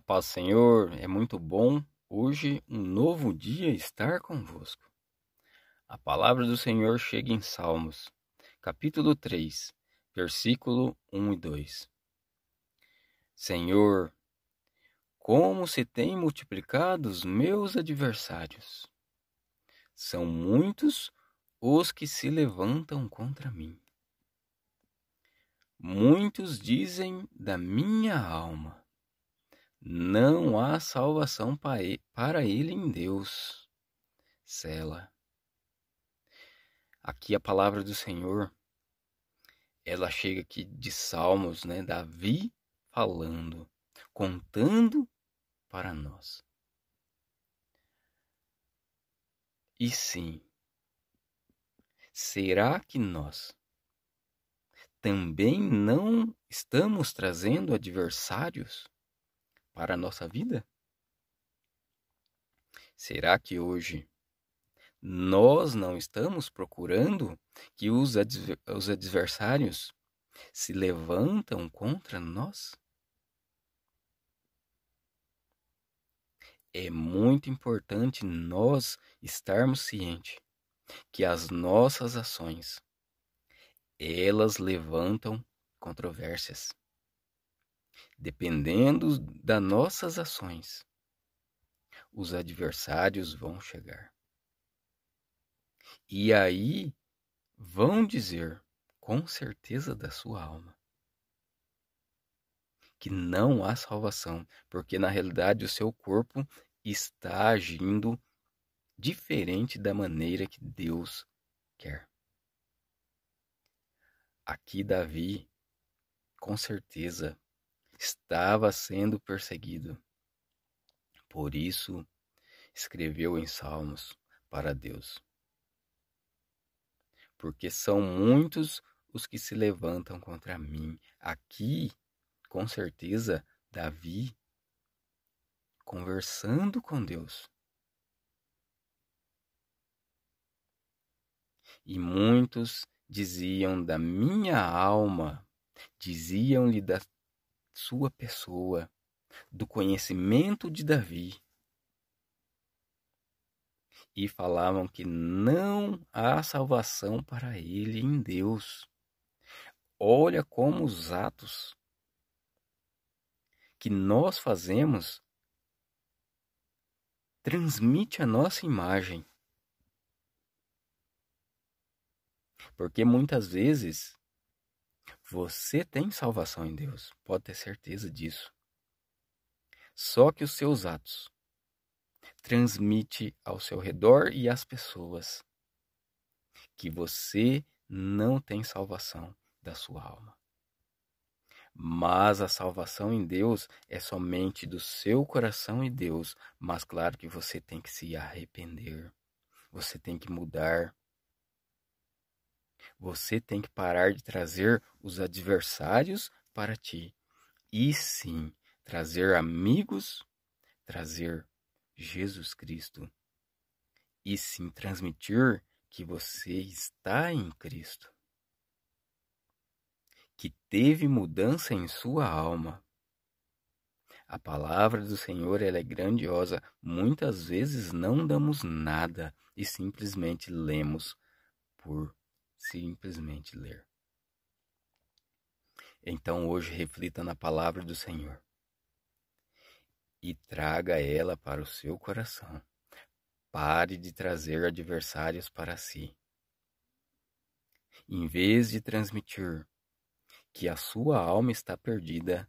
A paz Senhor, é muito bom hoje um novo dia estar convosco. A palavra do Senhor chega em Salmos, capítulo 3, versículo 1 e 2. Senhor, como se têm multiplicado os meus adversários. São muitos os que se levantam contra mim. Muitos dizem da minha alma não há salvação para ele em Deus. Sela. Aqui a palavra do Senhor, ela chega aqui de Salmos, né? Davi falando, contando para nós. E sim, será que nós também não estamos trazendo adversários para a nossa vida? Será que hoje nós não estamos procurando que os, adver os adversários se levantam contra nós? É muito importante nós estarmos cientes que as nossas ações elas levantam controvérsias. Dependendo das nossas ações, os adversários vão chegar. E aí vão dizer, com certeza da sua alma, que não há salvação, porque na realidade o seu corpo está agindo diferente da maneira que Deus quer. Aqui, Davi, com certeza, estava sendo perseguido. Por isso, escreveu em Salmos para Deus. Porque são muitos os que se levantam contra mim. Aqui, com certeza, Davi conversando com Deus. E muitos diziam da minha alma, diziam-lhe da sua pessoa, do conhecimento de Davi. E falavam que não há salvação para ele em Deus. Olha como os atos que nós fazemos transmite a nossa imagem. Porque muitas vezes você tem salvação em Deus, pode ter certeza disso. Só que os seus atos transmite ao seu redor e às pessoas que você não tem salvação da sua alma. Mas a salvação em Deus é somente do seu coração e Deus, mas claro que você tem que se arrepender. Você tem que mudar. Você tem que parar de trazer os adversários para ti. E sim, trazer amigos, trazer Jesus Cristo. E sim, transmitir que você está em Cristo. Que teve mudança em sua alma. A palavra do Senhor ela é grandiosa. Muitas vezes não damos nada e simplesmente lemos por simplesmente ler. Então hoje reflita na palavra do Senhor e traga ela para o seu coração. Pare de trazer adversários para si. Em vez de transmitir que a sua alma está perdida,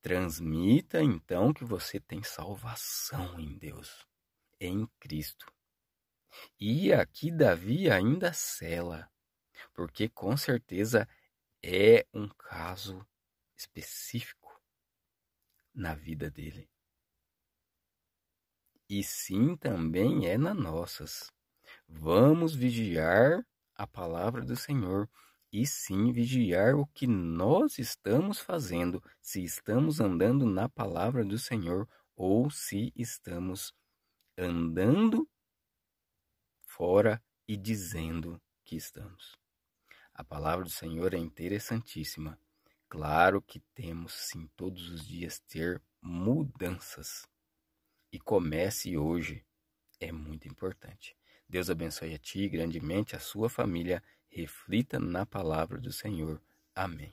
transmita então que você tem salvação em Deus, em Cristo. E aqui Davi ainda cela porque com certeza é um caso específico na vida dele. E sim, também é nas nossas. Vamos vigiar a palavra do Senhor e sim vigiar o que nós estamos fazendo, se estamos andando na palavra do Senhor ou se estamos andando fora e dizendo que estamos. A palavra do Senhor é interessantíssima. Claro que temos sim todos os dias ter mudanças. E comece hoje. É muito importante. Deus abençoe a ti grandemente, a sua família. Reflita na palavra do Senhor. Amém.